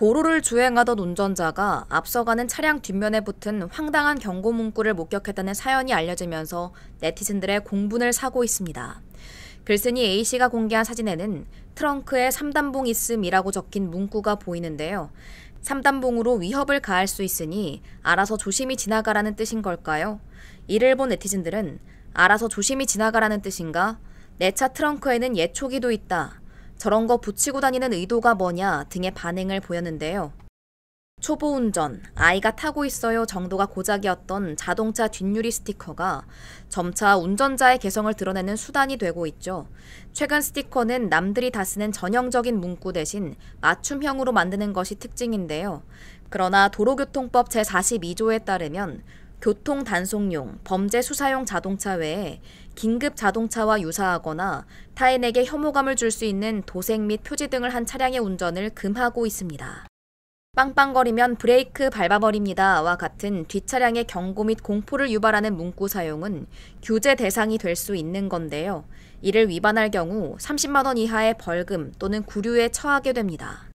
도로를 주행하던 운전자가 앞서가는 차량 뒷면에 붙은 황당한 경고 문구를 목격했다는 사연이 알려지면서 네티즌들의 공분을 사고 있습니다. 글쓴이 A씨가 공개한 사진에는 트렁크에 3단봉 있음이라고 적힌 문구가 보이는데요. 3단봉으로 위협을 가할 수 있으니 알아서 조심히 지나가라는 뜻인 걸까요? 이를 본 네티즌들은 알아서 조심히 지나가라는 뜻인가? 내 차 트렁크에는 예초기도 있다. 저런 거 붙이고 다니는 의도가 뭐냐 등의 반응을 보였는데요. 초보 운전, 아이가 타고 있어요 정도가 고작이었던 자동차 뒷유리 스티커가 점차 운전자의 개성을 드러내는 수단이 되고 있죠. 최근 스티커는 남들이 다 쓰는 전형적인 문구 대신 맞춤형으로 만드는 것이 특징인데요. 그러나 도로교통법 제42조에 따르면 교통 단속용, 범죄 수사용 자동차 외에 긴급 자동차와 유사하거나 타인에게 혐오감을 줄 수 있는 도색 및 표지 등을 한 차량의 운전을 금하고 있습니다. 빵빵거리면 브레이크 밟아버립니다와 같은 뒷차량의 경고 및 공포를 유발하는 문구 사용은 규제 대상이 될 수 있는 건데요. 이를 위반할 경우 30만원 이하의 벌금 또는 구류에 처하게 됩니다.